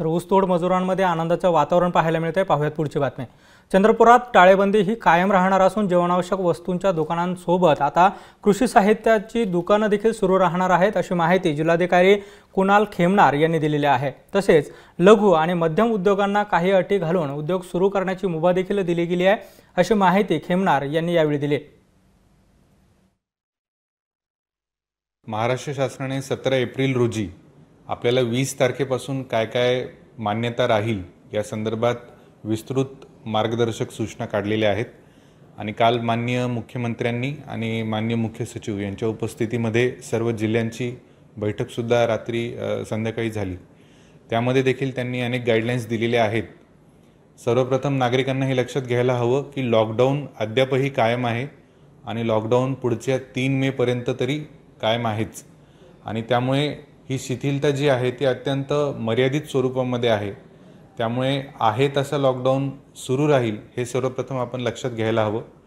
तर ऊसतोड मजुरांमध्ये आनंदाचं वातावरण पाहायला मिळतंय पाहूयात पुढची बातमी चंद्रपुरात टाळेबंदी ही कायम राहणार असून जीवनावश्यक वस्तूंच्या दुकानांसोबत आता कृषी साहित्याची दुकानं देखील सुरू राहणार आहेत अशी माहिती जिल्हाधिकारी कुणाल खेमनार यांनी दिलेली आहे तसेच लघु आणि मध्यम उद्योगांना काही अटी घालून उद्योग सुरू करण्याची मुभा देखील दिली गेली आहे अशी माहिती खेमनार यांनी यावेळी दिली महाराष्ट्र शासनाने सतरा एप्रिल रोजी आपल्याला वीस तारखेपासून काय काय मान्यता राहील या संदर्भात विस्तृत मार्गदर्शक सूचना काढलेल्या आहेत आणि काल मान्य मुख्यमंत्र्यांनी आणि मान्य मुख्य सचिव यांच्या उपस्थितीमध्ये सर्व जिल्ह्यांची बैठकसुद्धा रात्री संध्याकाळी झाली त्यामध्ये देखील त्यांनी अनेक गाईडलाईन्स दिलेल्या आहेत सर्वप्रथम नागरिकांना हे लक्षात घ्यायला हवं की लॉकडाऊन अद्यापही कायम आहे आणि लॉकडाऊन पुढच्या तीन मेपर्यंत तरी कायम आहेच आणि त्यामुळे ही शिथिलता जी आहे ती अत्यंत मर्यादित स्वरूपामध्ये आहे त्यामुळे आहे तसं लॉकडाऊन सुरू राहील हे सर्वप्रथम आपण लक्षात घ्यायला हवं